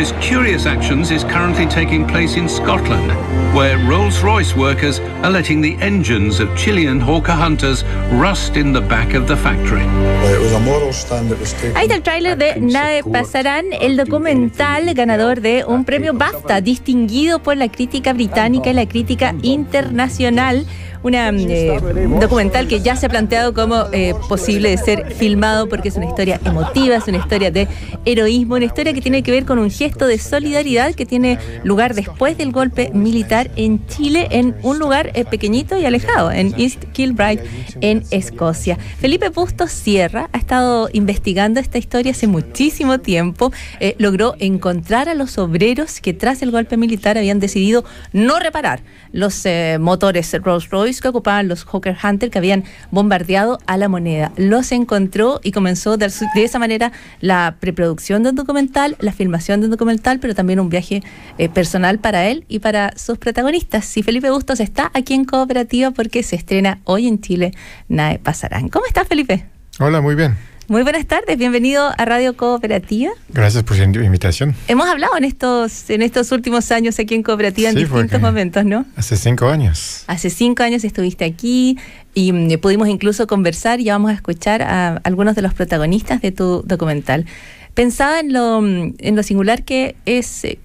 most curious actions is currently taking place in Scotland, where Rolls-Royce workers are letting the engines of Chilean hawker hunters rust in the back of the factory. Eh, Ahí está el tráiler de Nave Pasarán, el documental ganador de un premio BAFTA, distinguido por la crítica británica y la crítica internacional. una mm, eh, documental que ya se ha planteado como eh, posible de ser filmado porque es una historia emotiva, es una historia de heroísmo, una historia que tiene que ver con un gesto de solidaridad que tiene lugar después del golpe militar en Chile, en un lugar eh, pequeñito y alejado, en East Kilbride, en Escocia. Felipe Bustos Sierra ha estado investigando esta historia hace muchísimo tiempo, logró encontrar a los obreros que tras el golpe militar habían decidido no reparar los motores Rolls Royce que ocupaban los Hawker Hunter que habían bombardeado a la moneda. Los encontró y comenzó de, esa manera la preproducción de un documental, la filmación de un documental, pero también un viaje eh, personal para él y para sus protagonistas. Si Felipe Bustos está aquí en Cooperativa porque se estrena hoy en Chile, Nae Pasarán. ¿Cómo estás Felipe? Hola, muy bien. Muy buenas tardes, bienvenido a Radio Cooperativa. Gracias por la invitación. Hemos hablado en estos, en estos últimos años aquí en Cooperativa en distintos momentos, ¿no? Hace cinco años. Hace cinco años estuviste aquí y mm, pudimos incluso conversar y vamos a escuchar a algunos de los protagonistas de tu documental. Pensaba en lo, mm, en lo singular que es eh,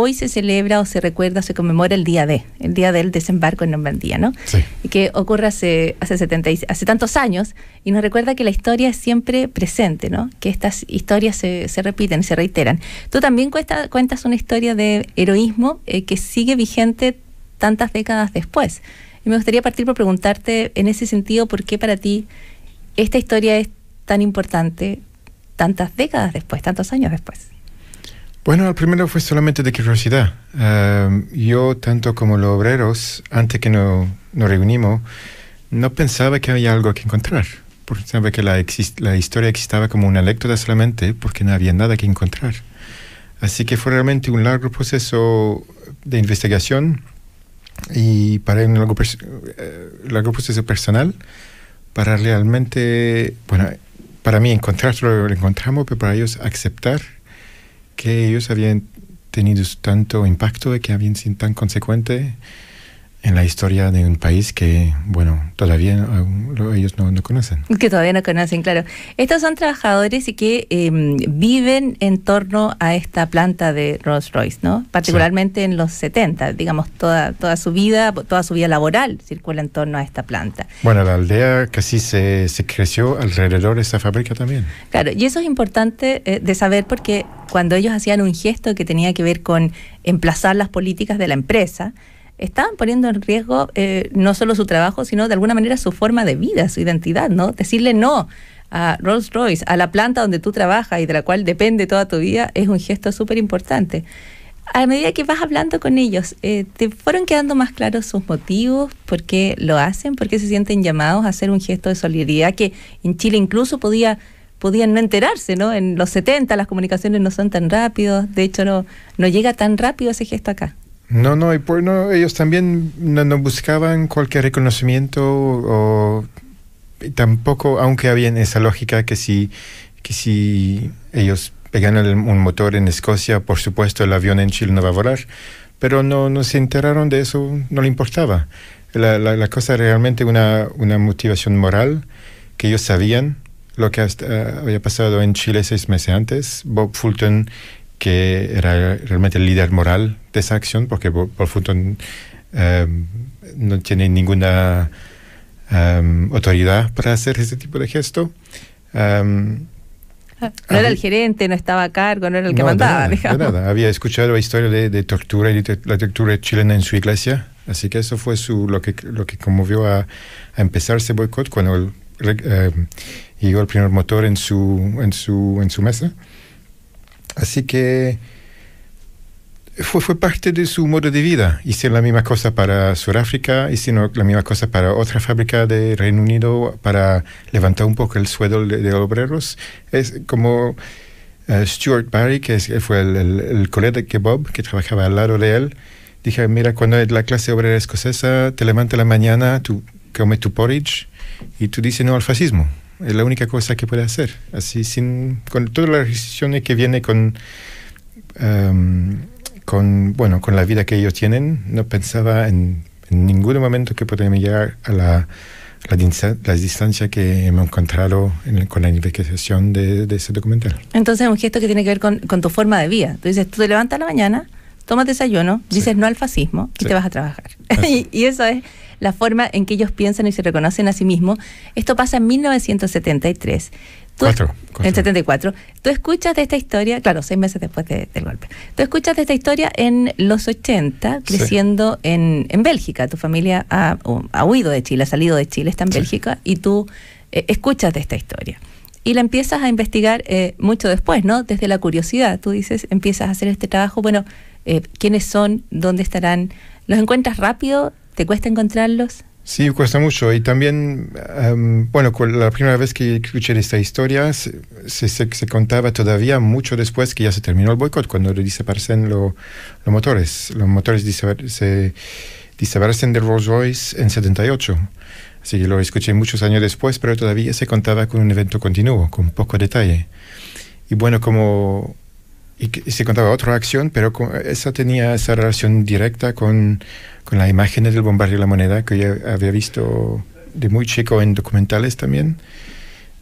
hoy se celebra o se recuerda, se conmemora el día de, el día del desembarco en Normandía, ¿no? Sí. Que ocurre hace, 70, hace tantos años y nos recuerda que la historia es siempre presente, ¿no? Que estas historias se, repiten, se reiteran. Tú también cuentas una historia de heroísmo eh, que sigue vigente tantas décadas después. Y me gustaría partir por preguntarte en ese sentido, ¿por qué para ti esta historia es tan importante tantas décadas después, tantos años después? Bueno, el primero fue solamente de curiosidad. Em, yo, tanto como los obreros, antes que nos reunimos, no pensaba que había algo que encontrar. Porque que la, la historia existaba como una anécdota solamente, porque no había nada que encontrar. Así que fue realmente un largo proceso de investigación y para un largo, eh, largo proceso personal, para realmente, bueno, para mí encontrarlo lo encontramos, pero para ellos aceptar que ellos habían tenido tanto impacto y que habían sido tan consecuentes en la historia de un país que, bueno, todavía eh, ellos no, conocen. Que todavía no conocen, claro. Estos son trabajadores y que em, viven en torno a esta planta de Rolls Royce, ¿no? Particularmente en los 70, digamos, toda, toda su vida, toda su vida laboral circula en torno a esta planta. Bueno, la aldea casi se, se creció alrededor de esta fábrica también. Claro, y eso es importante eh, de saber porque cuando ellos hacían un gesto que tenía que ver con emplazar las políticas de la empresa, estaban poniendo en riesgo eh, no solo su trabajo, sino de alguna manera su forma de vida, su identidad, ¿no? Decirle no a Rolls Royce, a la planta donde tú trabajas y de la cual depende toda tu vida, es un gesto súper importante. A medida que vas hablando con ellos, eh, ¿te fueron quedando más claros sus motivos? ¿Por qué lo hacen? ¿Por qué se sienten llamados a hacer un gesto de solidaridad que en Chile incluso podía podían no enterarse, ¿no? En los 70 las comunicaciones no son tan rápidas, de hecho no, no llega tan rápido ese gesto acá. No, no, ellos también no, buscaban cualquier reconocimiento o tampoco, aunque había esa lógica que si, si ellos pegan un motor en Escocia, por supuesto el avión en Chile no va a volar, pero no, no se enteraron de eso, no le importaba. La, cosa realmente una, una motivación moral que ellos sabían lo que eh, había pasado en Chile seis meses antes. Bob Fulton que era realmente el líder moral de esa acción, porque por, el fondo no tiene ninguna em, autoridad para hacer ese tipo de gesto. Em, no era el gerente, no estaba a cargo, no era el que mandaba. Había escuchado la historia de, tortura y la tortura chilena en su iglesia, así que eso fue lo, que, lo que conmovió a, empezar ese boicot cuando em, llegó el primer motor en su, en su, en su mesa. Así que fue, parte de su modo de vida. Hice la misma cosa para Sudáfrica, hicieron la misma cosa para otra fábrica de Reino Unido para levantar un poco el sueldo de, obreros. Es como eh, Stuart Barry, que fue el, colega que Bob, que trabajaba al lado de él, dijo, mira, cuando la clase obrera escocesa te levanta la mañana, tú comes tu porridge y tú dices no al fascismo. Es la única cosa que puede hacer. Así, sin, con todas las restricciones que viene con, con, bueno, con la vida que ellos tienen, no pensaba en, ningún momento que podría llegar a la, la, distancia que hemos encontrado con la investigación de, ese documental. Entonces es un gesto que tiene que ver con, tu forma de vida. Tú dices, tú te levantas la mañana, tomas desayuno, dices no al fascismo y te vas a trabajar. y, y eso es la forma en que ellos piensan y se reconocen a sí mismos. Esto pasa en 1973. En 74. Tú escuchas de esta historia, claro, seis meses después del golpe. Tú escuchas de esta historia en los 80, creciendo en, Bélgica. Tu familia ha, huido de Chile, ha salido de Chile, está en Bélgica, y tú eh, escuchas de esta historia. Y la empiezas a investigar eh, mucho después, ¿no? Desde la curiosidad. Tú dices, empiezas a hacer este trabajo, bueno, eh, ¿quiénes son? ¿Dónde estarán? ¿Los encuentras rápido? ¿Te cuesta encontrarlos? Sí, cuesta mucho. Y también, em, bueno, la primera vez que escuché esta historia se, contaba todavía mucho después que ya se terminó el boicot, cuando desaparecen los motores. Los motores se desaparecen de Rolls Royce en 78. Así que lo escuché muchos años después, pero todavía se contaba con un evento continuo, con poco detalle. Y bueno, como y, se contaba otra acción, pero esa tenía esa relación directa con, con la imagen del bombardeo de la moneda que yo había visto de muy chico en documentales también.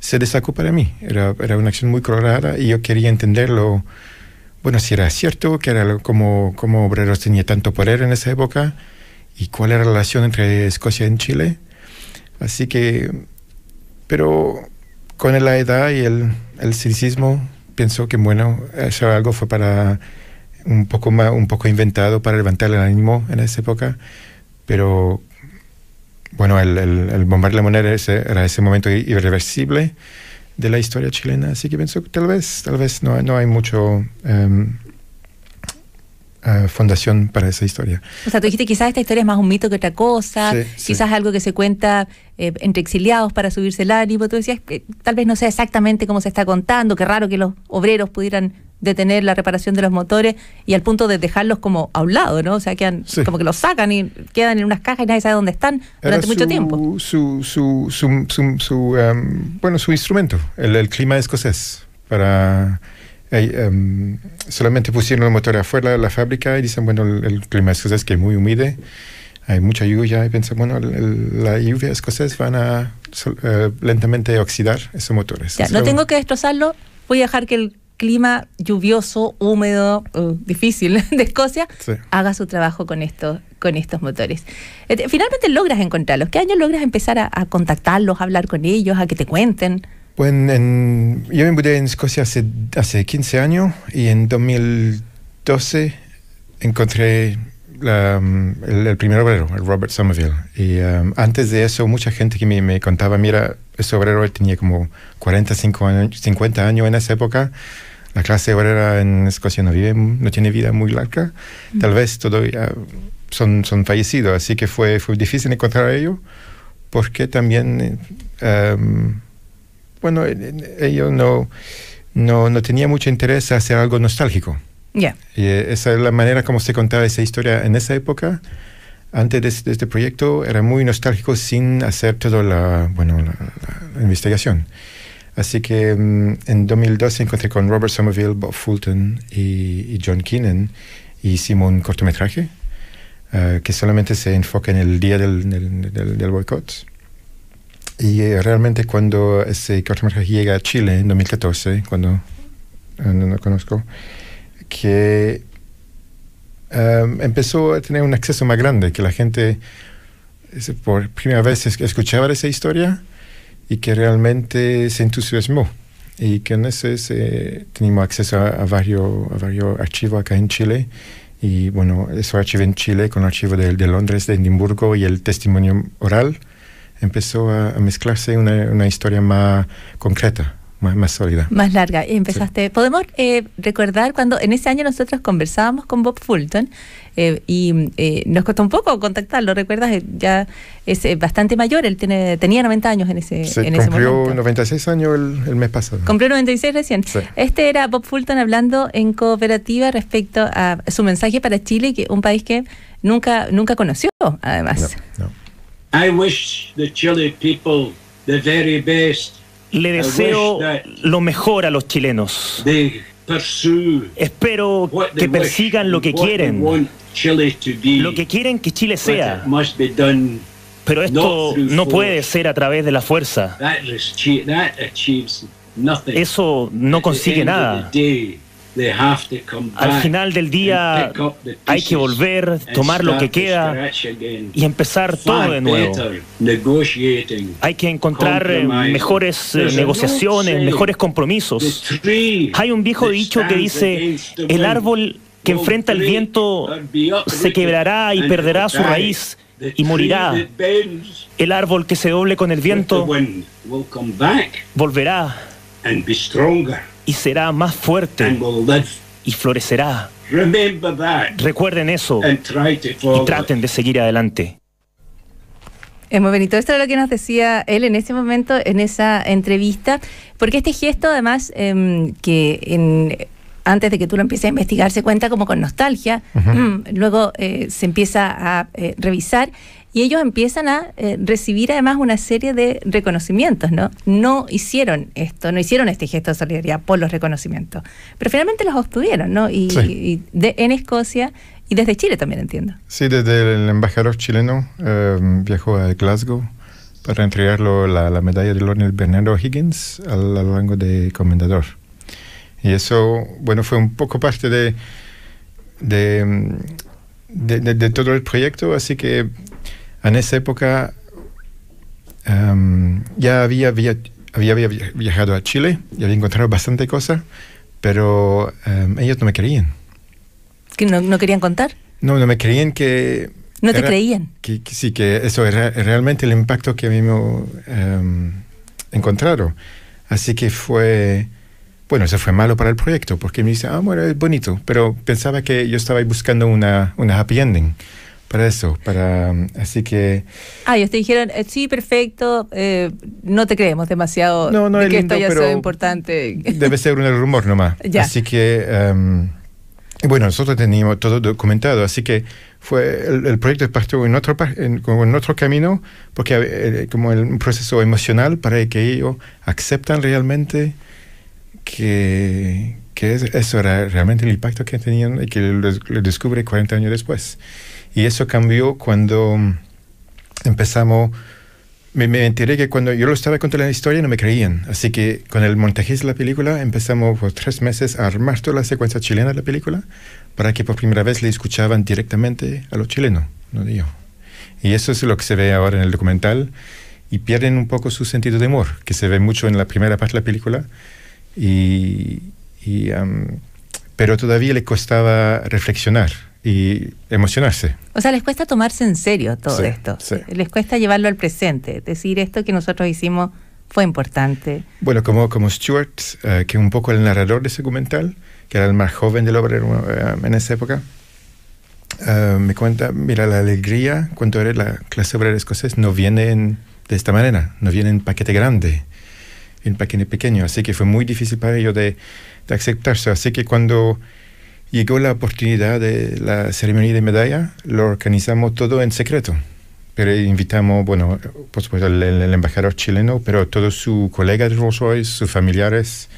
Se destacó para mí. Era, una acción muy colorada y yo quería entenderlo. Bueno, si era cierto, que era como, como obreros tenía tanto poder en esa época y cuál era la relación entre Escocia y Chile. Así que, pero con la edad y el, el pienso que bueno, eso algo fue para un poco más, un poco inventado para levantar el ánimo en esa época, pero bueno, el, el, el la moneda era ese momento irreversible de la historia chilena, así que pienso que tal vez, tal vez no, no hay mucho em, eh, fundación para esa historia. O sea, tú dijiste quizás esta historia es más un mito que otra cosa, quizás algo que se cuenta eh, entre exiliados para subirse el ánimo, tú decías que tal vez no sea exactamente cómo se está contando, qué raro que los obreros pudieran detener la reparación de los motores y al punto de dejarlos como a un lado, ¿no? O sea, quedan, como que los sacan y quedan en unas cajas y nadie sabe dónde están durante mucho tiempo. Su, su, su, em, bueno, su instrumento, el clima escocés, para Em, solamente pusieron el motor afuera de la fábrica y dicen, bueno, el, clima escocés que es muy húmedo, hay mucha lluvia y piensan, bueno, la lluvia escocés van a eh, lentamente oxidar esos motores. no tengo que destrozarlo, voy a dejar que el clima lluvioso, húmedo, eh, difícil de Escocia, haga su trabajo con, esto, con estos motores. Este, finalmente logras encontrarlos. ¿Qué año logras empezar a, a contactarlos, a hablar con ellos, a que te cuenten? Bueno, en, yo me mudé en Escocia hace, hace 15 años y en 2012 encontré el, primer obrero, el Robert Somerville. Y um, antes de eso, mucha gente que me, me, contaba, mira, ese obrero tenía como 40, años, 50 años en esa época. La clase obrera en Escocia no vive, no tiene vida muy larga. Mm. Tal vez todavía son, son fallecidos. Así que fue, fue difícil encontrar a ellos porque también... Eh, um, bueno, eh, eh, ellos no, no, tenía mucho interés en hacer algo nostálgico. Y eh, esa es la manera como se contaba esa historia en esa época. Antes de, este proyecto era muy nostálgico sin hacer toda la, bueno, investigación. Así que mm, en 2012 encontré con Robert Somerville, Bob Fulton y, John Keenan y hicimos un cortometraje que solamente se enfoca en el día del, del, y eh, realmente cuando ese cortometraje llega a Chile en 2014, cuando eh, no lo conozco, que em, empezó a tener un acceso más grande, que la gente por primera vez escuchaba esa historia y que realmente se entusiasmó. Y que en ese tenemos acceso a, varios, varios archivos acá en Chile y bueno, eso archivo en Chile con el archivo de, de, Londres, de Edimburgo y el testimonio oral empezó a, mezclarse una, historia más concreta. Más, sólida. Más larga. Y empezaste. Podemos eh, recordar cuando en ese año nosotros conversábamos con Bob Fulton eh, y eh, nos costó un poco contactarlo. ¿Recuerdas? Ya es bastante mayor. Él tiene, tenía 90 años en ese, en ese momento. Cumplió 96 años el, mes pasado. Cumplió 96 recién. Este era Bob Fulton hablando en cooperativa respecto a su mensaje para Chile, que un país que nunca, nunca conoció, además. Le deseo lo mejor a los chilenos. Espero que persigan lo que quieren, lo que quieren que Chile sea. Pero esto no puede ser a través de la fuerza. Eso no consigue nada. Al final del día hay que volver, tomar lo que queda y empezar todo de nuevo. Hay que encontrar eh, mejores eh, negociaciones, mejores compromisos. Hay un viejo dicho que dice, el árbol que enfrenta el viento se quebrará y perderá su raíz y morirá. El árbol que se doble con el viento volverá y será más fuerte y florecerá. Recuerden eso y traten de seguir adelante. Es muy bonito. Esto es lo que nos decía él en ese momento, en esa entrevista, porque este gesto, además, em, que en, antes de que tú lo empieces a investigar, se cuenta como con nostalgia, luego eh, se empieza a eh, revisar y ellos empiezan a eh, recibir además una serie de reconocimientos, ¿no? No hicieron esto, no hicieron este gesto de solidaridad por los reconocimientos, pero finalmente los obtuvieron, ¿no? Y, en Escocia y desde Chile también entiendo. Sí, desde el embajador chileno eh, viajó a Glasgow para entregarlo la, medalla del Lord Bernardo Higgins al, rango de comendador. Y eso, bueno, fue un poco parte de, mm, todo el proyecto, así que en esa época em, ya había, había, viajado a Chile y había encontrado bastante cosas, pero em, ellos no me querían. ¿Que no, no, querían contar? No, no me creían que... ¿No te creían? Que, sí, que eso era realmente el impacto que a mí me em, encontraron. Así que fue... Bueno, eso fue malo para el proyecto, porque me dice, ah, es bonito, pero pensaba que yo estaba buscando una, una happy ending para eso, para así que ah, ellos te dijeron eh, sí, perfecto, eh, no te creemos demasiado que esto ya sea importante. Debe ser un rumor nomás. Así que em, bueno, nosotros teníamos todo documentado, así que fue el, proyecto partió en otro en, camino porque eh, como el, un proceso emocional para que ellos aceptan realmente que, eso era realmente el impacto que tenían y que lo, descubre 40 años después. Y eso cambió cuando empezamos... Me, enteré que cuando yo lo estaba contando la historia no me creían. Así que con el montaje de la película empezamos por tres meses a armar toda la secuencia chilena de la película para que por primera vez le escuchaban directamente a los chilenos, no digo. Y eso es lo que se ve ahora en el documental y pierden un poco su sentido de humor, que se ve mucho en la primera parte de la película. Y, pero todavía le costaba reflexionar y emocionarse. O sea, les cuesta tomarse en serio todo esto. Les cuesta llevarlo al presente, decir esto que nosotros hicimos fue importante. Bueno, como, como Stuart, eh, que es un poco el narrador de ese documental, que era el más joven del obrero eh, en esa época, eh, me cuenta, mira, la alegría cuando eres la clase obrera escocesa no viene de esta manera, no viene en paquete grande, en paquete pequeño, así que fue muy difícil para ellos de, de aceptarse. Así que cuando llegó la oportunidad de la ceremonia de medalla, lo organizamos todo en secreto. Pero invitamos, bueno, por supuesto, el, embajador chileno, pero todos sus colegas de Rolls Royce, sus familiares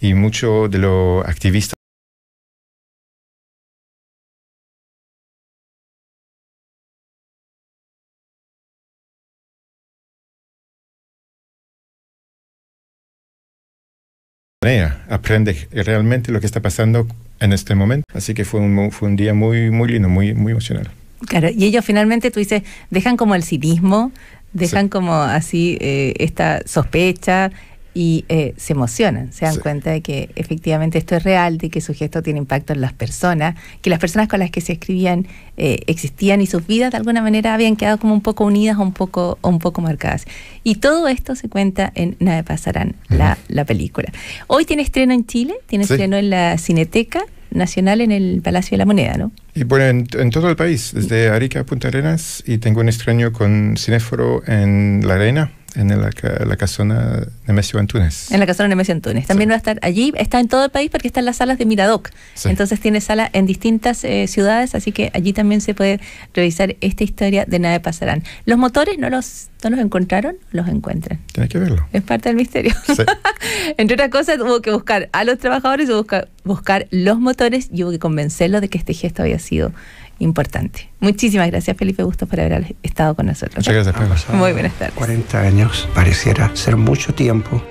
y muchos de los activistas. aprende realmente lo que está pasando en este momento. Así que fue un, fue un día muy, muy lindo, muy, muy emocional. Claro, y ellos finalmente, tú dices, dejan como el cinismo, dejan como así eh, esta sospecha, y eh, se emocionan, se dan cuenta de que efectivamente esto es real, de que su gesto tiene impacto en las personas, que las personas con las que se escribían eh, existían y sus vidas de alguna manera habían quedado como un poco unidas o un poco, un poco marcadas. Y todo esto se cuenta en Nada Pasarán, la, película. Hoy tiene estreno en Chile, tiene estreno en la Cineteca Nacional en el Palacio de la Moneda, ¿no? Y bueno, en, todo el país, desde Arica a Punta Arenas, y tengo un estreno con Cinéforo en La Arena en la, la casona Nemesio Antunes. En la casona Nemesio Antunes. También va a estar allí, está en todo el país porque está en las salas de Miradoc. Entonces tiene sala en distintas eh, ciudades, así que allí también se puede revisar esta historia de nada Pasarán. ¿Los motores no los, no los encontraron? Los encuentran. Tiene que verlo. Es parte del misterio. Entre otras cosas, hubo que buscar a los trabajadores, hubo que buscar los motores y hubo que convencerlos de que este gesto había sido importante. Muchísimas gracias, Felipe Bustos, por haber estado con nosotros. Muchas gracias, Muy buenas tardes. 40 años pareciera ser mucho tiempo.